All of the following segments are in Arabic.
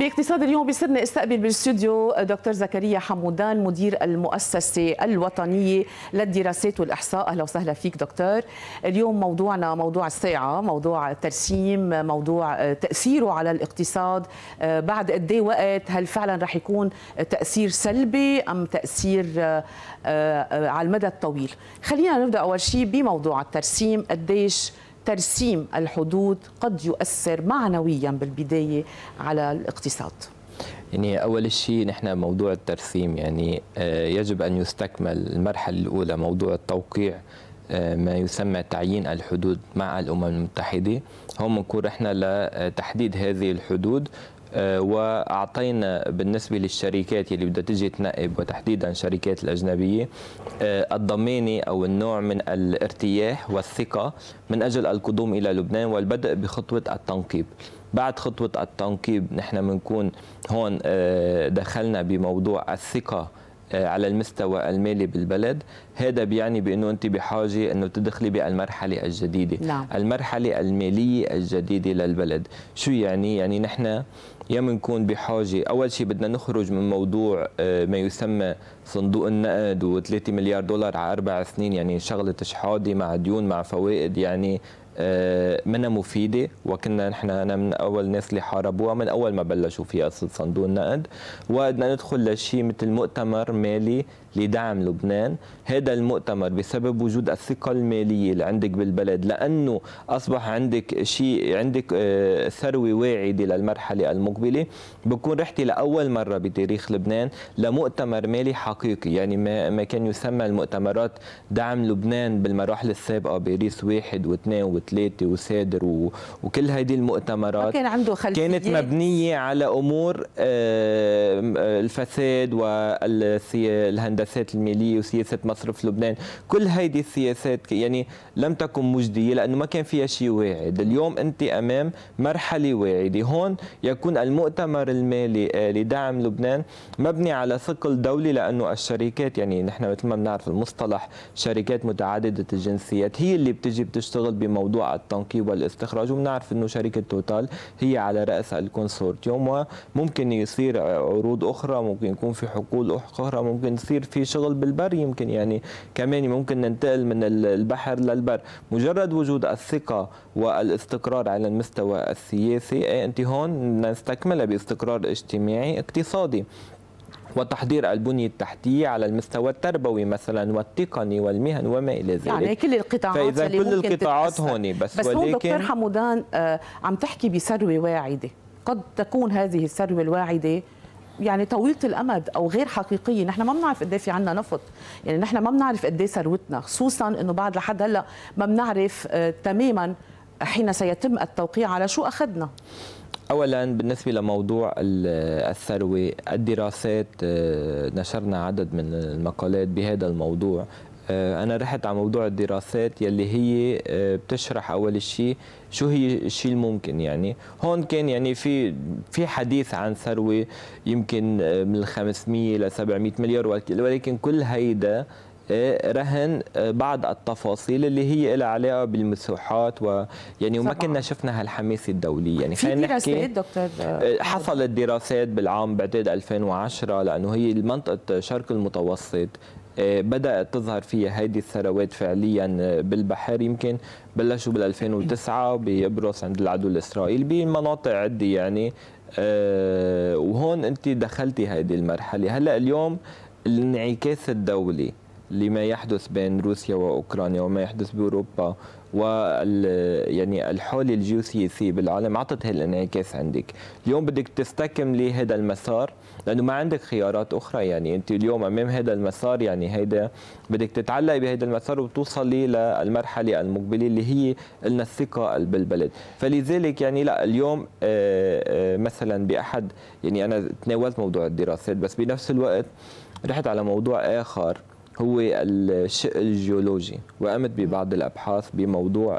باقتصاد اليوم بصرنا استقبل بالاستوديو دكتور زكريا حمودان مدير المؤسسة الوطنية للدراسات والإحصاء أهلا وسهلا فيك دكتور اليوم موضوعنا موضوع الساعة موضوع الترسيم موضوع تأثيره على الاقتصاد آه، بعد قد إيه وقت هل فعلا رح يكون تأثير سلبي أم تأثير آه، آه، على المدى الطويل خلينا نبدأ أول شيء بموضوع الترسيم قديش ترسيم الحدود قد يؤثر معنويا بالبدايه على الاقتصاد يعني أول شيء نحن موضوع الترسيم يعني آه، يجب أن يستكمل المرحلة الأولى موضوع التوقيع آه، ما يسمى تعيين الحدود مع الأمم المتحدة هم نكون احنا لتحديد هذه الحدود آه، واعطينا بالنسبه للشركات اللي بدها تجي تنقب وتحديدا الشركات الاجنبيه آه، الضمانه او النوع من الارتياح والثقه من اجل القدوم الى لبنان والبدء بخطوه التنقيب. بعد خطوه التنقيب نحن بنكون هون آه، دخلنا بموضوع الثقه على المستوى المالي بالبلد هذا بيعني بانه انت بحاجه انه تدخلي بالمرحله الجديده نعم. المرحله الماليه الجديده للبلد شو يعني يعني نحن يا منكون بحاجه اول شيء بدنا نخرج من موضوع آه، ما يسمى صندوق النقد و3 مليار دولار على اربع سنين يعني شغله شحاده مع ديون مع فوائد يعني آه، منا مفيدة وكنا نحن من أول الناس اللي حاربوها من أول ما بلشوا فيها صندوق النقد وقدنا ندخل لشيء مثل مؤتمر مالي لدعم لبنان هذا المؤتمر بسبب وجود الثقة المالية اللي عندك بالبلد لأنه أصبح عندك شيء عندك آه، ثروة واعدة للمرحلة المقبلة بكون رحتي لأول مرة بتاريخ لبنان لمؤتمر مالي حقيقي يعني ما, ما كان يسمى المؤتمرات دعم لبنان بالمراحل السابقة باريس واحد واثنين وثلاثة وسادر وكل هذه المؤتمرات كان عنده خلفية كانت مبنية على أمور آه، آه، الفساد والهندسة المحادثات الماليه وسياسه مصرف لبنان كل هيدي السياسات يعني لم تكن مجديه لانه ما كان فيها شيء واعد اليوم انت امام مرحله واعده هون يكون المؤتمر المالي آه، لدعم لبنان مبني على ثقل دولي لانه الشركات يعني نحن مثل ما بنعرف المصطلح شركات متعدده الجنسيات هي اللي بتجي بتشتغل بموضوع التنقيب والاستخراج وبنعرف انه شركه توتال هي على راس الكونسورتيوم وممكن يصير عروض اخرى ممكن يكون في حقول اخرى ممكن يصير في شغل بالبر يمكن يعني كمان ممكن ننتقل من البحر للبر مجرد وجود الثقة والاستقرار على المستوى السياسي إيه أنت هون نستكملها باستقرار اجتماعي اقتصادي وتحضير البنية التحتية على المستوى التربوي مثلا والتقني والمهن وما إلى ذلك يعني كل القطاعات فإذا اللي كل القطاعات هون بس, بس ولكن دكتور حمودان آه، عم تحكي بثروة واعدة قد تكون هذه الثروة الواعدة يعني طويله الامد او غير حقيقيه نحن ما بنعرف قد إيه في عندنا نفط يعني نحن ما بنعرف قد إيه ثروتنا خصوصا انه بعد لحد هلا ما بنعرف آه، تماما حين سيتم التوقيع على شو اخذنا اولا بالنسبه لموضوع الثروه الدراسات آه، نشرنا عدد من المقالات بهذا الموضوع آه، انا رحت على موضوع الدراسات يلي هي آه، بتشرح اول شيء شو هي الشيء الممكن يعني هون كان يعني في في حديث عن ثروه يمكن آه، من 500 ل 700 مليار ولكن كل هيدا رهن بعض التفاصيل اللي هي لها علاقه و ويعني وما كنا شفنا هالحماسه الدوليه يعني في نحكي دكتور حصلت دراسات بالعام بعتقد 2010 لانه هي منطقه شرق المتوسط آه، بدات تظهر فيها هذه الثروات فعليا آه، بالبحر يمكن بلشوا بال 2009 بيبرص عند العدو الاسرائيلي بمناطق عده يعني آه، وهون انت دخلتي هذه المرحله هلا اليوم الانعكاس الدولي لما يحدث بين روسيا واوكرانيا وما يحدث باوروبا وال يعني الحول الجيوسياسي بالعالم عطت هالانعكاس عندك اليوم بدك تستكملي هذا المسار لانه ما عندك خيارات اخرى يعني انت اليوم امام هذا المسار يعني هيدا بدك تتعلقي بهذا المسار وتوصلي للمرحله المقبله اللي هي لنا الثقه بالبلد فلذلك يعني لا اليوم آه، آه، مثلا باحد يعني انا تناولت موضوع الدراسات بس بنفس الوقت رحت على موضوع اخر هو الشق الجيولوجي وقامت ببعض الابحاث بموضوع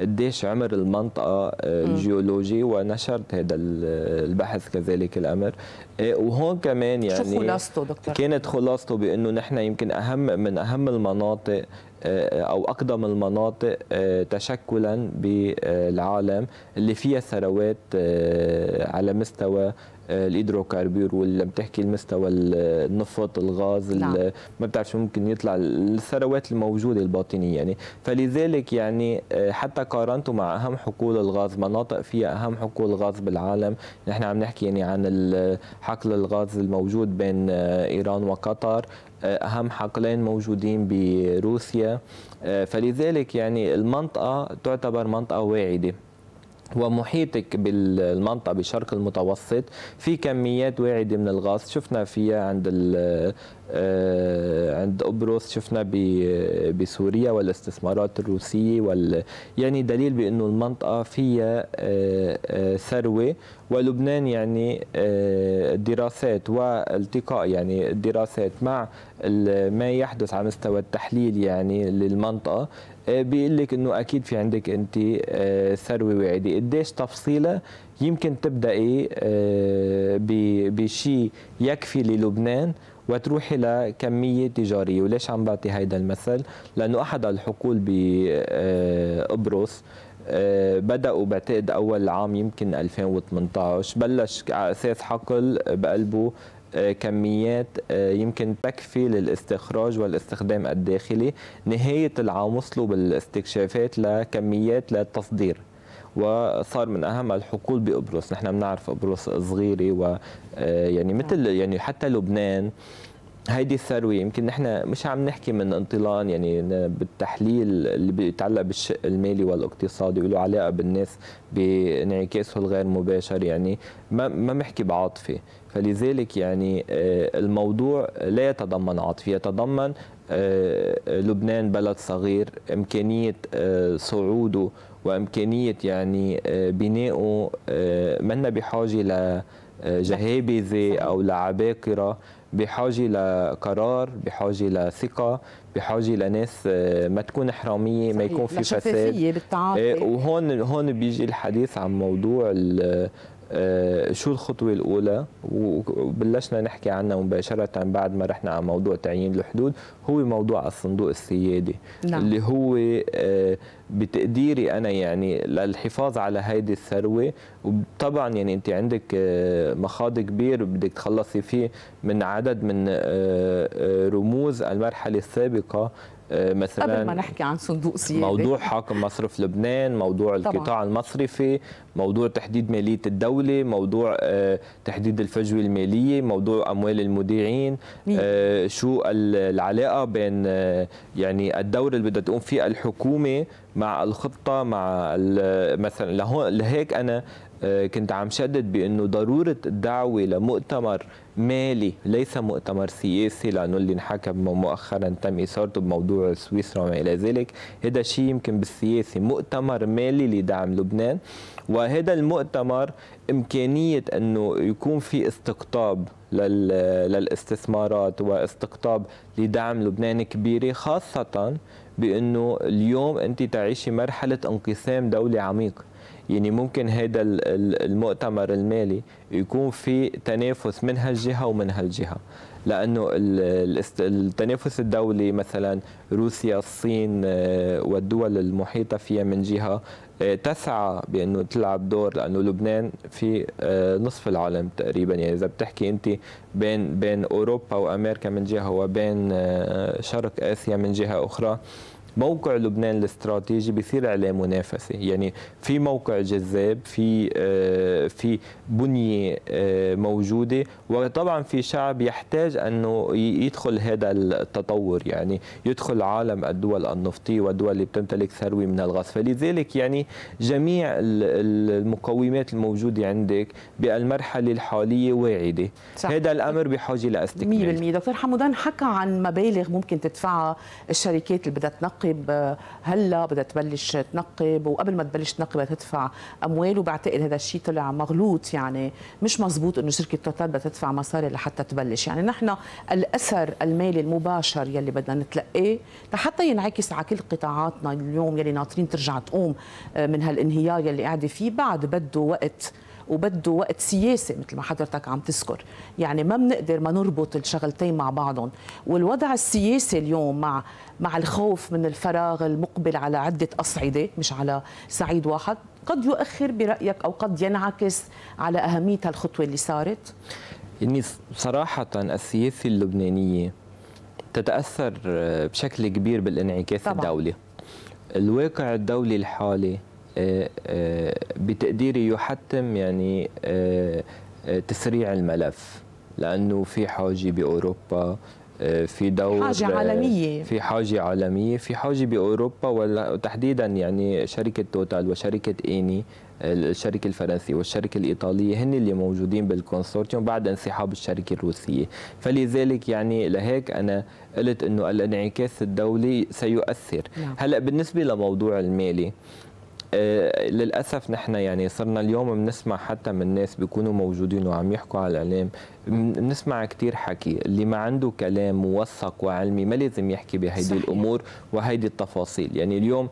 قديش عمر المنطقه آه، الجيولوجي ونشرت هذا البحث كذلك الامر إيه، وهون كمان يعني شو خلاصته دكتور؟ كانت خلاصته بانه نحن يمكن اهم من اهم المناطق آه، او اقدم المناطق آه، تشكلا بالعالم اللي فيها ثروات على مستوى آه، الهيدروكربور ولا بتحكي المستوى النفط الغاز نعم. ما بتعرف شو ممكن يطلع الثروات الموجوده الباطنيه يعني فلذلك يعني آه، حتى قارنته مع اهم حقول الغاز مناطق فيها اهم حقول غاز بالعالم نحن عم نحكي يعني عن حقل الغاز الموجود بين آه، ايران وقطر اهم حقلين موجودين بروسيا فلذلك يعني المنطقه تعتبر منطقه واعده ومحيطك بالمنطقه بالشرق المتوسط في كميات واعده من الغاز شفنا فيها عند آه، عند قبرص شفنا بسوريا والاستثمارات الروسيه وال يعني دليل بانه المنطقه فيها آه، آه، ثروه ولبنان يعني دراسات والتقاء يعني دراسات مع ما يحدث على مستوى التحليل يعني للمنطقه آه، بيقول لك انه اكيد في عندك انت آه، ثروه وعيده، قديش تفصيله يمكن تبداي آه، بشيء يكفي للبنان وتروحي لكميه تجاريه وليش عم بعطي هيدا المثل لانه احد الحقول بابروس بدأوا بعتقد أول عام يمكن 2018 بلش على أساس حقل بقلبه كميات آه، يمكن تكفي للاستخراج والاستخدام الداخلي نهاية العام وصلوا بالاستكشافات لكميات للتصدير وصار من اهم الحقول بقبرص نحن بنعرف قبرص صغيره و آه، يعني مثل نعم. يعني حتى لبنان هيدي الثروه يمكن نحن مش عم نحكي من انطلاق يعني بالتحليل اللي بيتعلق بالشق المالي والاقتصادي وله علاقه بالناس بانعكاسه الغير مباشر يعني ما ما بحكي بعاطفه فلذلك يعني آه، الموضوع لا يتضمن عاطفه يتضمن آه، لبنان بلد صغير امكانيه آه، صعوده وامكانيه يعني بنائه منا بحاجه ل جهابذة أو لعباقرة بحاجة لقرار بحاجة لثقة بحاجة لناس ما تكون حرامية صحيح. ما يكون في فساد بالتعاطي وهون هون بيجي الحديث عن موضوع آه، شو الخطوة الأولى وبلشنا نحكي عنها مباشرة بعد ما رحنا على موضوع تعيين الحدود هو موضوع الصندوق السيادي نعم. اللي هو آه، بتقديري أنا يعني للحفاظ على هيدي الثروة وطبعا يعني أنت عندك آه، مخاض كبير بدك تخلصي فيه من عدد من رموز المرحلة السابقة آه، مثلا قبل ما نحكي عن صندوق سيادي موضوع حاكم مصرف لبنان موضوع طبعا. القطاع المصرفي موضوع تحديد مالية الدولة موضوع آه، تحديد الفجوة المالية موضوع أموال المودعين آه، شو العلاقة بين يعني الدور اللي بدها تقوم فيه الحكومة مع الخطة مع مثلا لهيك أنا آه، كنت عم شدد بانه ضروره الدعوه لمؤتمر مالي ليس مؤتمر سياسي لانه اللي انحكى مؤخرا تم اثارته بموضوع سويسرا وما الى ذلك، هذا شيء يمكن بالسياسي، مؤتمر مالي لدعم لبنان وهذا المؤتمر امكانيه انه يكون في استقطاب للاستثمارات واستقطاب لدعم لبنان كبيره خاصه بانه اليوم انت تعيشي مرحله انقسام دولي عميق. يعني ممكن هذا المؤتمر المالي يكون في تنافس من هالجهه ومن هالجهه لانه التنافس الدولي مثلا روسيا الصين آه، والدول المحيطه فيها من جهه آه، تسعى بانه تلعب دور لانه لبنان في آه، نصف العالم تقريبا يعني اذا بتحكي انت بين بين اوروبا وامريكا من جهه وبين شرق اسيا من جهه اخرى موقع لبنان الاستراتيجي بيصير عليه منافسه يعني في موقع جذاب في آه، في بنيه آه، موجوده وطبعا في شعب يحتاج انه يدخل هذا التطور يعني يدخل عالم الدول النفطيه والدول اللي بتمتلك ثروه من الغاز فلذلك يعني جميع المقومات الموجوده عندك بالمرحله الحاليه واعده هذا الامر بحاجه لاستكمال 100% دكتور حمودان حكى عن مبالغ ممكن تدفعها الشركات اللي بدها تنقي تنقب هلا بدها تبلش تنقب وقبل ما تبلش تنقب بدها تدفع اموال وبعتقد هذا الشيء طلع مغلوط يعني مش مزبوط انه شركه توتال بدها تدفع مصاري لحتى تبلش يعني نحن الاثر المالي المباشر يلي بدنا نتلقاه لحتى ينعكس على كل قطاعاتنا اليوم يلي ناطرين ترجع تقوم آه، من هالانهيار يلي قاعده فيه بعد بده وقت وبده وقت سياسي مثل ما حضرتك عم تذكر يعني ما بنقدر ما نربط الشغلتين مع بعضهم والوضع السياسي اليوم مع مع الخوف من الفراغ المقبل على عدة أصعدة مش على صعيد واحد قد يؤخر برأيك أو قد ينعكس على أهمية هالخطوة اللي صارت يعني صراحة السياسة اللبنانية تتأثر بشكل كبير بالانعكاس طبعا. الدولي الواقع الدولي الحالي آه، آه، بتقديري يحتم يعني آه، تسريع الملف لانه في حاجه باوروبا في دور حاجة عالمية في حاجة عالمية في حاجة بأوروبا وتحديدا يعني شركة توتال وشركة إيني الشركة الفرنسية والشركة الإيطالية هن اللي موجودين بالكونسورتيوم بعد انسحاب الشركة الروسية فلذلك يعني لهيك أنا قلت أنه الانعكاس الدولي سيؤثر نعم. هلأ بالنسبة لموضوع المالي آه، للاسف نحن يعني صرنا اليوم بنسمع حتى من ناس بيكونوا موجودين وعم يحكوا على الاعلام بنسمع كثير حكي اللي ما عنده كلام موثق وعلمي ما لازم يحكي بهيدي الامور وهيدي التفاصيل يعني اليوم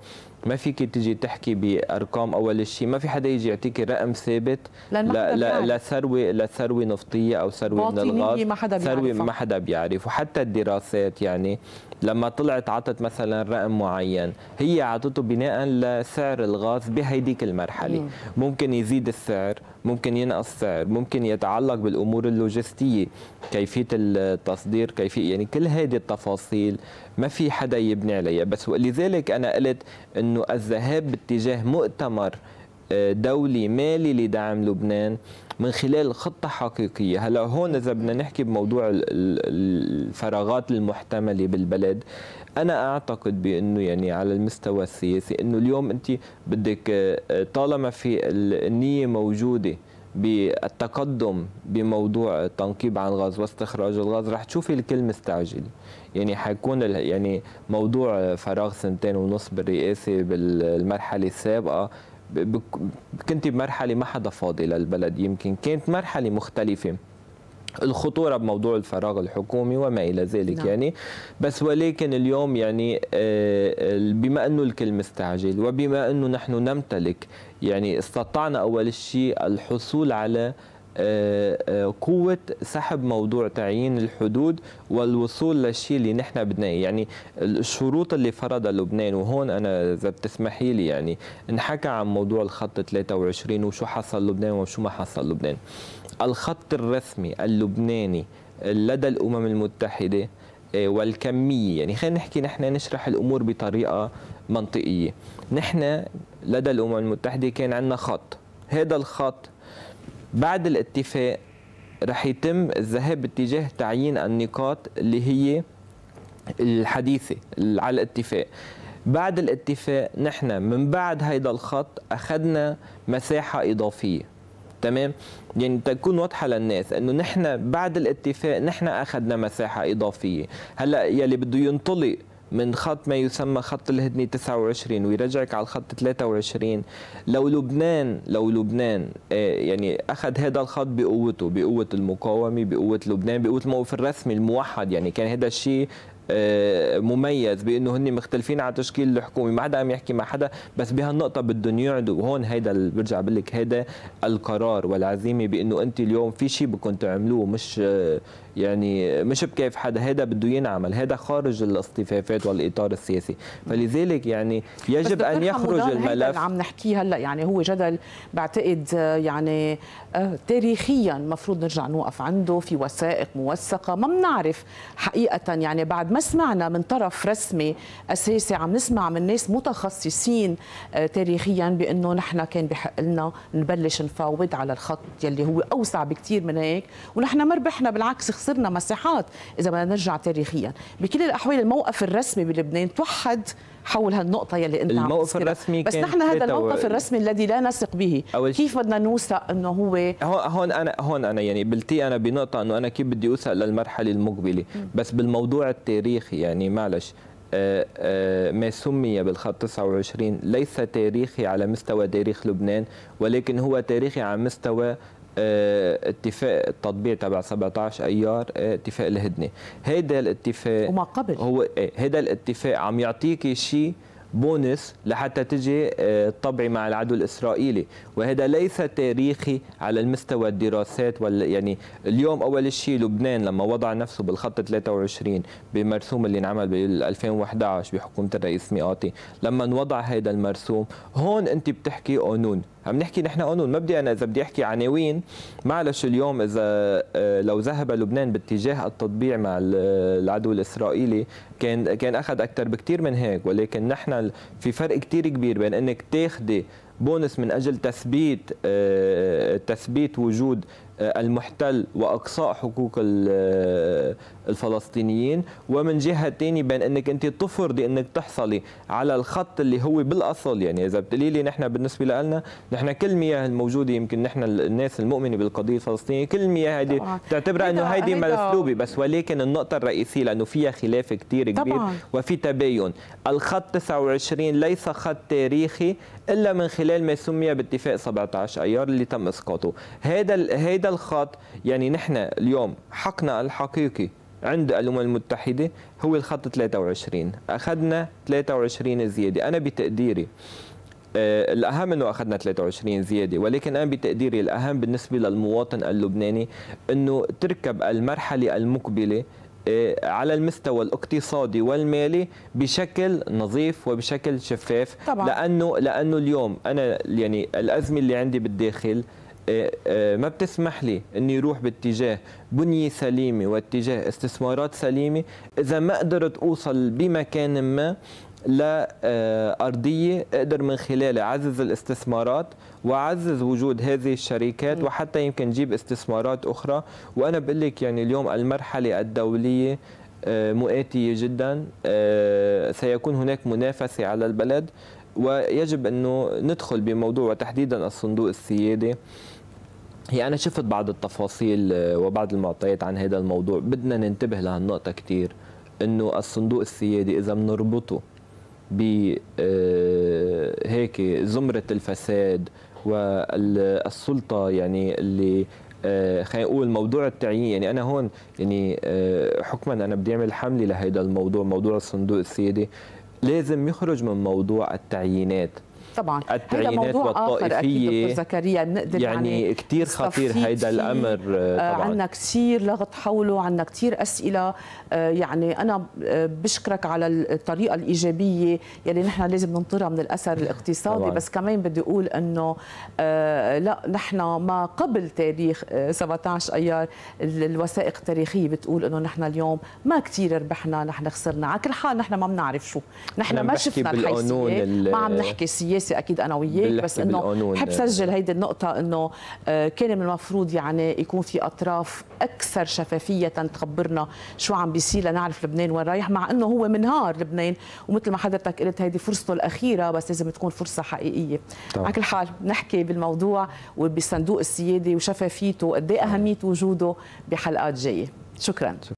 ما فيك تجي تحكي بارقام اول شيء ما في حدا يجي يعطيك رقم ثابت لا لا لثروه لثروه نفطيه او ثروه من الغاز ما حدا ثروه ما حدا بيعرف وحتى الدراسات يعني لما طلعت عطت مثلا رقم معين هي عطته بناء لسعر الغاز بهيديك المرحله مم. ممكن يزيد السعر ممكن ينقص السعر ممكن يتعلق بالامور اللوجستيه كيفيه التصدير كيفيه يعني كل هذه التفاصيل ما في حدا يبني عليها بس لذلك انا قلت انه انه الذهاب باتجاه مؤتمر آه، دولي مالي لدعم لبنان من خلال خطة حقيقية هلا هون إذا بدنا نحكي بموضوع الفراغات المحتملة بالبلد أنا أعتقد بأنه يعني على المستوى السياسي أنه اليوم أنت بدك آه، طالما في النية موجودة بالتقدم بموضوع التنقيب عن الغاز واستخراج الغاز رح تشوفي الكل مستعجل يعني حيكون يعني موضوع فراغ سنتين ونص بالرئاسه بالمرحله السابقه كنت بمرحله ما حدا فاضي للبلد يمكن كانت مرحله مختلفه الخطوره بموضوع الفراغ الحكومي وما الى ذلك نعم. يعني بس ولكن اليوم يعني آه، بما انه الكل مستعجل وبما انه نحن نمتلك يعني استطعنا اول شيء الحصول على آه، آه، قوة سحب موضوع تعيين الحدود والوصول للشيء اللي نحن بدنا يعني الشروط اللي فرضها لبنان وهون أنا إذا بتسمحي لي يعني انحكى عن موضوع الخط 23 وشو حصل لبنان وشو ما حصل لبنان. الخط الرسمي اللبناني لدى الأمم المتحدة آه، والكمية يعني خلينا نحكي نحن نشرح الأمور بطريقة منطقية نحن لدى الأمم المتحدة كان عندنا خط هذا الخط بعد الاتفاق رح يتم الذهاب باتجاه تعيين النقاط اللي هي الحديثة على الاتفاق بعد الاتفاق نحن من بعد هيدا الخط أخذنا مساحة إضافية تمام يعني تكون واضحة للناس انه نحن بعد الاتفاق نحن اخذنا مساحة اضافية هلا يلي بده ينطلق من خط ما يسمى خط الهدنة 29 ويرجعك على الخط 23 لو لبنان لو لبنان آه، يعني اخذ هذا الخط بقوته بقوه المقاومه بقوه لبنان بقوه الموقف الرسمي الموحد يعني كان هذا الشيء آه، مميز بانه هن مختلفين على تشكيل الحكومه ما حدا عم يحكي مع حدا بس بهالنقطه بدهم يعدوا وهون هيدا برجع بقول لك هيدا القرار والعزيمه بانه انت اليوم في شيء بدكم تعملوه مش آه، يعني مش بكيف حدا هذا بده ينعمل هذا خارج الاصطفافات والاطار السياسي فلذلك يعني يجب ان يخرج الملف عم نحكيه هلا يعني هو جدل بعتقد آه، يعني آه، تاريخيا مفروض نرجع نوقف عنده في وثائق موثقه ما بنعرف حقيقه يعني بعد ما سمعنا من طرف رسمي اساسي عم نسمع من ناس متخصصين آه، تاريخيا بانه نحن كان بحق لنا نبلش نفاوض على الخط يلي هو اوسع بكثير من هيك ونحن ما ربحنا بالعكس خسرنا مساحات اذا بدنا نرجع تاريخيا بكل الاحوال الموقف الرسمي بلبنان توحد حول هالنقطة يلي أنت الموقف عم الرسمي بس نحن هذا الموقف و... الرسمي الذي لا نثق به كيف بدنا نوثق أنه هو هون أنا هون أنا يعني بلتي أنا بنقطة أنه أنا كيف بدي أوثق للمرحلة المقبلة م. بس بالموضوع التاريخي يعني معلش آه، آه، ما سمي بالخط 29 ليس تاريخي على مستوى تاريخ لبنان ولكن هو تاريخي على مستوى آه، اتفاق التطبيع تبع 17 ايار آه، اتفاق الهدنه هيدا الاتفاق وما قبل هو إيه، هيدا الاتفاق عم يعطيك شيء بونس لحتى تجي تطبعي آه، مع العدو الاسرائيلي وهذا ليس تاريخي على المستوى الدراسات ولا يعني اليوم اول شيء لبنان لما وضع نفسه بالخط 23 بمرسوم اللي انعمل بال 2011 بحكومه الرئيس مئاتي لما انوضع هذا المرسوم هون انت بتحكي قانون عم نحكي نحن قانون مبدئيا اذا بدي احكي عناوين معلش اليوم اذا آه، لو ذهب لبنان باتجاه التطبيع مع آه، العدو الاسرائيلي كان كان اخذ اكثر بكثير من هيك ولكن نحن في فرق كثير كبير بين انك تاخذي بونس من اجل تثبيت آه، تثبيت وجود آه، المحتل واقصاء حقوق آه، الفلسطينيين ومن جهه ثانيه بين انك انت تفرضي انك تحصلي على الخط اللي هو بالاصل يعني اذا بتقولي لي نحن بالنسبه لنا نحن كل المياه الموجوده يمكن نحن الناس المؤمنه بالقضيه الفلسطينيه كل المياه هذه بتعتبرها انه هيدي مسلوبه بس ولكن النقطه الرئيسيه لانه فيها خلاف كثير كبير طبعا. وفي تباين الخط 29 ليس خط تاريخي الا من خلال ما سمي باتفاق 17 ايار اللي تم اسقاطه هذا هذا هيدا الخط يعني نحن اليوم حقنا الحقيقي عند الامم المتحده هو الخط 23 اخذنا 23 زياده انا بتقديري آه، الاهم انه اخذنا 23 زياده ولكن انا بتقديري الاهم بالنسبه للمواطن اللبناني انه تركب المرحله المقبله آه، على المستوى الاقتصادي والمالي بشكل نظيف وبشكل شفاف طبعا. لانه لانه اليوم انا يعني الازمه اللي عندي بالداخل إيه، إيه، ما بتسمح لي اني اروح باتجاه بنيه سليمه واتجاه استثمارات سليمه اذا ما قدرت اوصل بمكان ما لأرضية إيه، أقدر من خلالها أعزز الاستثمارات وأعزز وجود هذه الشركات وحتى يمكن جيب استثمارات أخرى وأنا بقول لك يعني اليوم المرحلة الدولية مؤاتية جدا سيكون هناك منافسة على البلد ويجب أنه ندخل بموضوع وتحديدا الصندوق السيادي هي أنا شفت بعض التفاصيل آه، وبعض المعطيات عن هذا الموضوع بدنا ننتبه لهالنقطة كثير أنه الصندوق السيادي إذا بنربطه ب آه، هيك زمرة الفساد والسلطة يعني اللي آه، خلينا نقول موضوع التعيين يعني انا هون يعني حكما انا بدي اعمل حمله لهذا الموضوع موضوع الصندوق السيادي لازم يخرج من موضوع التعيينات طبعا التعيينات والطائفيه زكريا يعني, يعني كثير خطير هيدا الامر آه، طبعا عندنا كثير لغط حوله عندنا كثير اسئله آه، يعني انا آه، بشكرك على الطريقه الايجابيه يلي نحن لازم ننطرها من الاثر الاقتصادي طبعاً. بس كمان بدي اقول انه لا نحن ما قبل تاريخ 17 ايار الوثائق التاريخيه بتقول انه نحن اليوم ما كثير ربحنا نحن خسرنا على كل حال نحن ما بنعرف شو نحن ما شفنا الحيثيه ما عم نحكي سياسه سياسي اكيد انا وياك بس انه حب سجل هيدي النقطه انه آه، كان من المفروض يعني يكون في اطراف اكثر شفافيه تخبرنا شو عم بيصير لنعرف لبنان وين رايح مع انه هو منهار لبنان ومثل ما حضرتك قلت هيدي فرصته الاخيره بس لازم تكون فرصه حقيقيه طبعا. على كل حال نحكي بالموضوع وبصندوق السياده وشفافيته قد ايه اهميه وجوده بحلقات جايه شكرا, شكرا.